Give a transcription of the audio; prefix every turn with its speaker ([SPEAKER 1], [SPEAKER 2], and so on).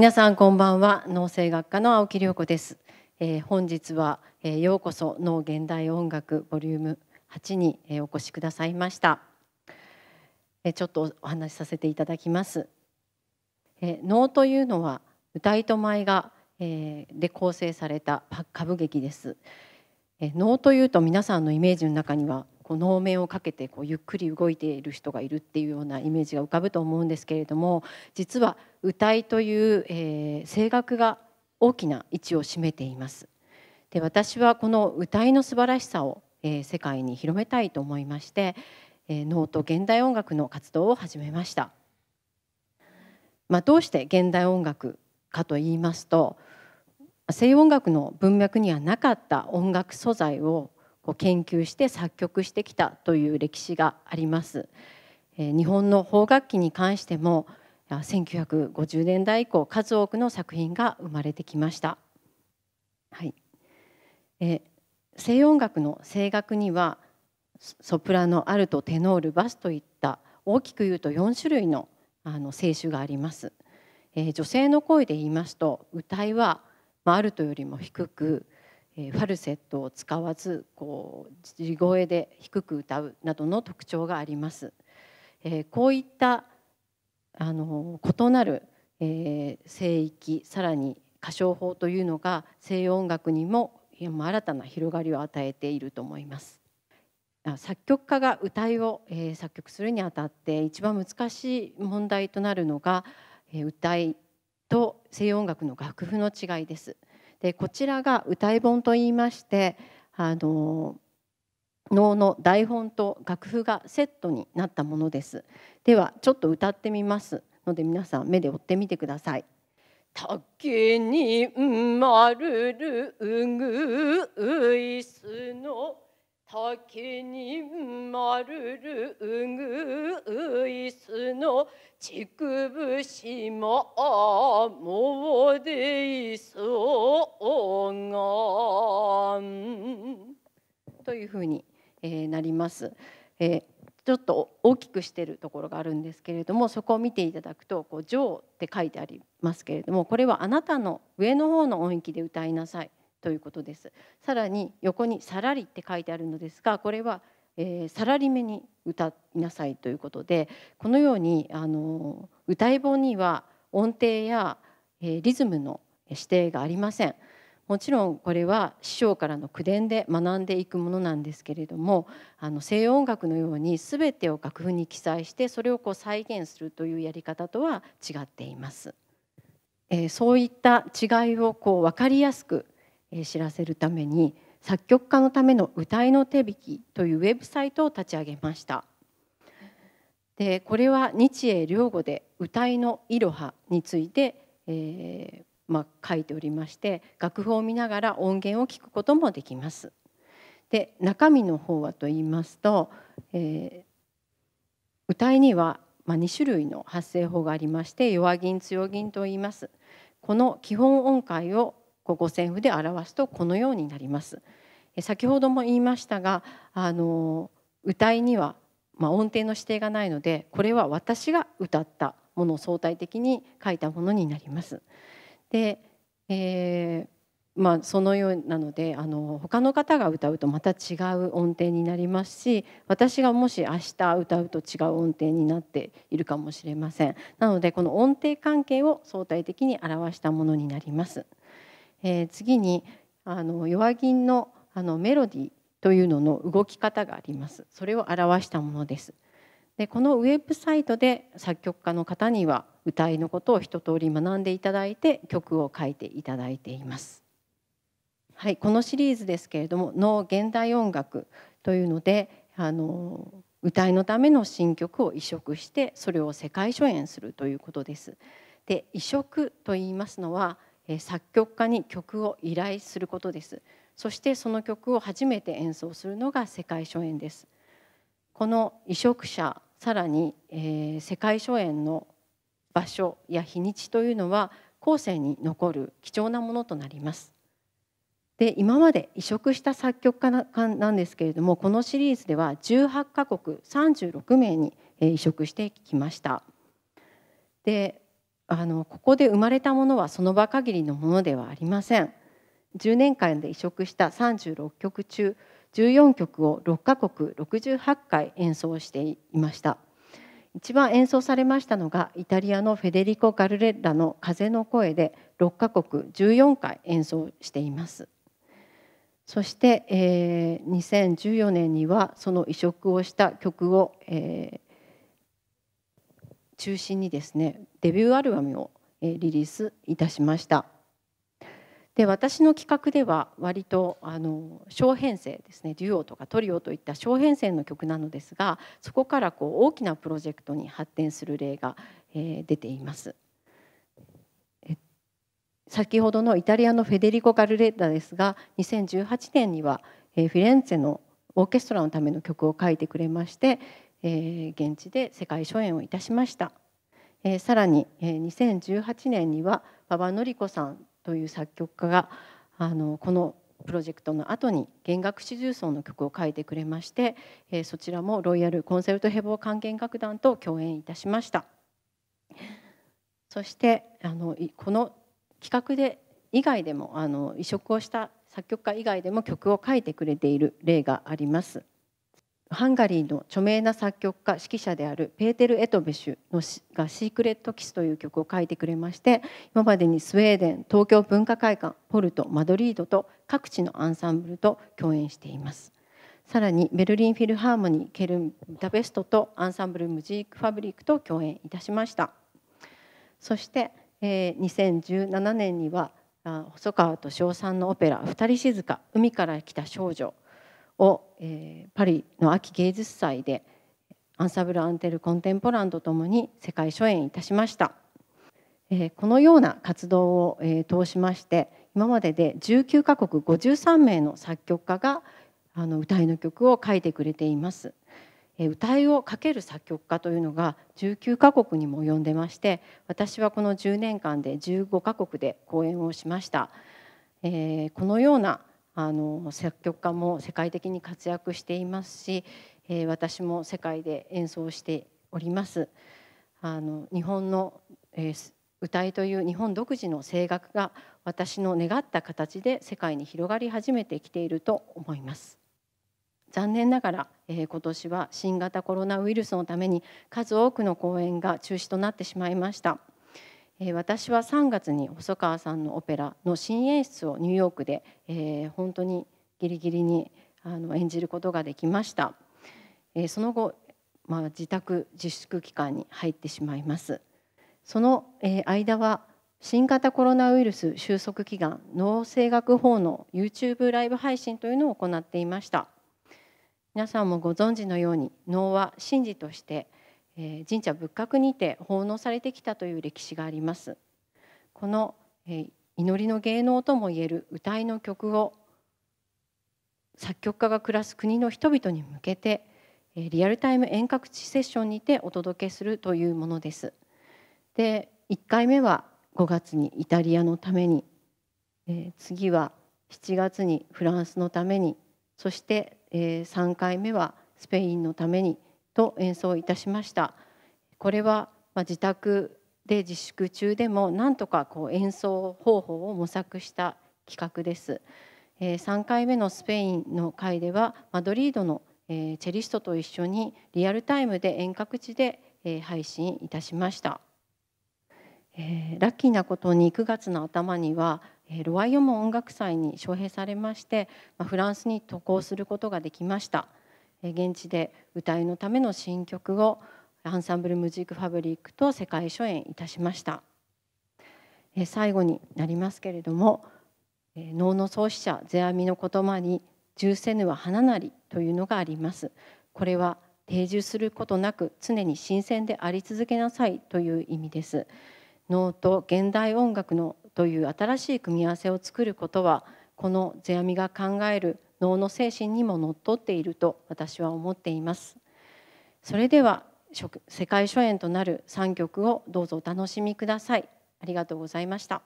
[SPEAKER 1] 皆さんこんばんは農政学科の青木涼子です、えー、本日は、えー、ようこそ農現代音楽ボリューム8に、えー、お越しくださいました、えちょっとお話しさせていただきます、え能というのは歌いと舞が、えで構成された歌舞劇です能、えー、というと皆さんのイメージの中にはこう能面をかけてこうゆっくり動いている人がいるっていうようなイメージが浮かぶと思うんですけれども実は歌いという、えー、声楽が大きな位置を占めています。で私はこの歌いの素晴らしさを、えー、世界に広めたいと思いまして、えー、能と現代音楽の活動を始めました。まあ、どうして現代音楽かと言いますと西洋音楽の文脈にはなかった音楽素材を研究して作曲してきたという歴史があります。日本の邦楽器に関しても1950年代以降数多くの作品が生まれてきました。はい、え西音楽の声楽にはソプラノアルトテノールバスといった大きく言うと4種類のあの声種があります、え女性の声で言いますと歌いは、まあ、アルトよりも低くファルセットを使わずこう地声で低く歌うなどの特徴があります。えこういったあの異なる、え聖域さらに歌唱法というのが西洋音楽にも新たな広がりを与えていると思います。作曲家が歌いを、え作曲するにあたって一番難しい問題となるのが、え歌いと西洋音楽の楽譜の違いです。でこちらが歌い本といいましてあの能の台本と楽譜がセットになったものですではちょっと歌ってみますので皆さん目で追ってみてください。竹にまるるうぐいすの滝に丸るうぐいすのちくぶしももうでいそうがんというふうに、えー、なります。えーちょっと大きくしているところがあるんですけれどもそこを見ていただくと「こう上」って書いてありますけれどもこれはあなたの上の方の音域で歌いなさいということですさらに横に「さらり」って書いてあるのですがこれは「えー、さらりめに歌いなさいということでこのようにあの歌い本には音程や、えー、リズムの指定がありませんもちろんこれは師匠からの口伝で学んでいくものなんですけれどもあの西洋音楽のように全てを楽譜に記載してそれをこう再現するというやり方とは違っています、えー、そういった違いをこう分かりやすく知らせるために作曲家のための歌いの手引きというウェブサイトを立ち上げましたでこれは日英両語で歌いのいろはについて、えー、まあ、書いておりまして楽譜を見ながら音源を聞くこともできますで中身の方はと言いますと、えー、歌いには、まあ、2種類の発声法がありまして弱銀強銀と言いますこの基本音階を五五線譜で表すとこのようになります。先ほども言いましたがあの歌いには、まあ、音程の指定がないのでこれは私が歌ったものを相対的に書いたものになります。で、えーまあ、そのようなのであの他の方が歌うとまた違う音程になりますし私がもし明日歌うと違う音程になっているかもしれませんなのでこの音程関係を相対的に表したものになります。えー、次にあの弱銀のあのメロディーというのの動き方がありますそれを表したものですでこのウェブサイトで作曲家の方には歌いのことを一通り学んでいただいて曲を書いていただいていますはいこのシリーズですけれども「の現代音楽」というのであの歌いのための新曲を移植してそれを世界初演するということですで移植と言いますのは「作曲家に曲を依頼することですそしてその曲を初めて演奏するのが世界初演ですこの移植者さらに、えー、世界初演の場所や日にちというのは後世に残る貴重なものとなりますで今まで移植した作曲家なんですけれどもこのシリーズでは18カ国36名に移植してきましたであのここで生まれたものはその場限りのものではありません10年間で移植した36曲中14曲を6カ国68回演奏していました一番演奏されましたのがイタリアのフェデリコ・ガルレッラの「風の声」で6カ国14回演奏していますそして、えー、2014年にはその移植をした曲を、えー、中心にですねデビューアルバムをリリースいたしましたで私の企画では割とあの小編成ですねデュオとかトリオといった小編成の曲なのですがそこからこう大きなプロジェクトに発展する例が、え出ています先ほどのイタリアのフェデリコ・ガルレッダですが2018年にはフィレンツェのオーケストラのための曲を書いてくれましてえー、現地で世界初演をいたしました、えー、さらに、えー、2018年には馬場典子さんという作曲家があのこのプロジェクトの後に弦楽四重奏の曲を書いてくれまして、えー、そちらもロイヤルコンセルトヘボー管弦楽団と共演いたしましたそしてあのこの企画で以外でもあの移植をした作曲家以外でも曲を書いてくれている例がありますハンガリーの著名な作曲家指揮者であるペーテル・エトベシュのが「シークレット・キス」という曲を書いてくれまして今までにスウェーデン東京文化会館ポルトマドリードと各地のアンサンブルと共演しています。さらにベルリンフィルハーモニーケルンダベストとアンサンブル・ムジーク・ファブリックと共演いたしましたそして、えー、2017年には細川敏夫さんのオペラ「二人静か海から来た少女」を、えー、パリの秋芸術祭でアンサブル・アンテル・コンテンポランとともに世界初演いたしました、えー、このような活動を、えー、通しまして今までで19カ国53名の作曲家があの歌いの曲を書いてくれています。え歌いをかける作曲家というのが19カ国にも及んでまして私はこの10年間で15カ国で公演をしました、えー、このようなあの作曲家も世界的に活躍していますし、えー、私も世界で演奏しております。あの日本の、えー、歌いという日本独自の声楽が私の願った形で世界に広がり始めてきていると思います。残念ながら、えー、今年は新型コロナウイルスのために数多くの公演が中止となってしまいました。私は3月に細川さんのオペラの新演出をニューヨークで、えー、本当にギリギリにあの演じることができました、えー、その後、まあ、自宅自粛期間に入ってしまいますその、えー、間は新型コロナウイルス収束祈願脳性学法の YouTube ライブ配信というのを行っていました皆さんもご存知のように脳は真理として「え神社仏閣にて奉納されてきたという歴史がありますこの、え祈りの芸能ともいえる歌いの曲を作曲家が暮らす国の人々に向けてリアルタイム遠隔地セッションにてお届けするというものです。で1回目は5月にイタリアのために次は7月にフランスのためにそして3回目はスペインのためにと演奏いたしましたこれは自宅で自粛中でもなんとかこう演奏方法を模索した企画です、え3回目のスペインの会ではマドリードの、えチェリストと一緒にリアルタイムで遠隔地で、え配信いたしました、えラッキーなことに9月の頭にはロワイオモ音楽祭に招聘されましてフランスに渡航することができました。現地で歌いのための新曲をアンサンブル・ムジック・ファブリックと世界初演いたしました最後になりますけれども能の創始者世阿弥の言葉に「重せぬは花なり」というのがありますこれは定住することなく常に新鮮であり続けなさいという意味です能と現代音楽のという新しい組み合わせを作ることはこの世阿弥が考える能の精神にものっとっていると私は思っていますそれでは世界初演となる3曲をどうぞお楽しみくださいありがとうございました